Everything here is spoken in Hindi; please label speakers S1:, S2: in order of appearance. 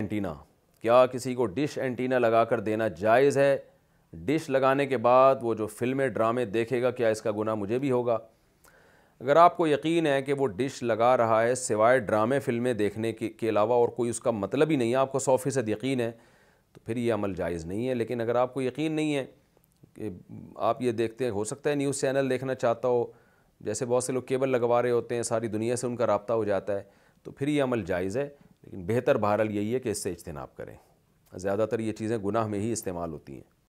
S1: एंटीना
S2: क्या किसी को डिश एंटीना लगाकर देना जायज़ है डिश लगाने के बाद वो जो फिल्में ड्रामे देखेगा क्या इसका गुना मुझे भी होगा अगर आपको यकीन है कि वो डिश लगा रहा है सिवाय ड्रामे फिल्में देखने के, के अलावा और कोई उसका मतलब ही नहीं है आपको सौ फ़ीसद यकीन है तो फिर ये अमल जायज़ नहीं है लेकिन अगर आपको यकीन नहीं है कि आप ये देखते हैं हो सकता है न्यूज़ चैनल देखना चाहता हो जैसे बहुत से लोग केबल लगवा रहे होते हैं सारी दुनिया से उनका रबता हो जाता है तो फिर ये अमल जायज़ है लेकिन बेहतर बहरहाल यही है कि इससे इजतनाब करें ज़्यादातर ये चीज़ें गुनाह में ही इस्तेमाल होती हैं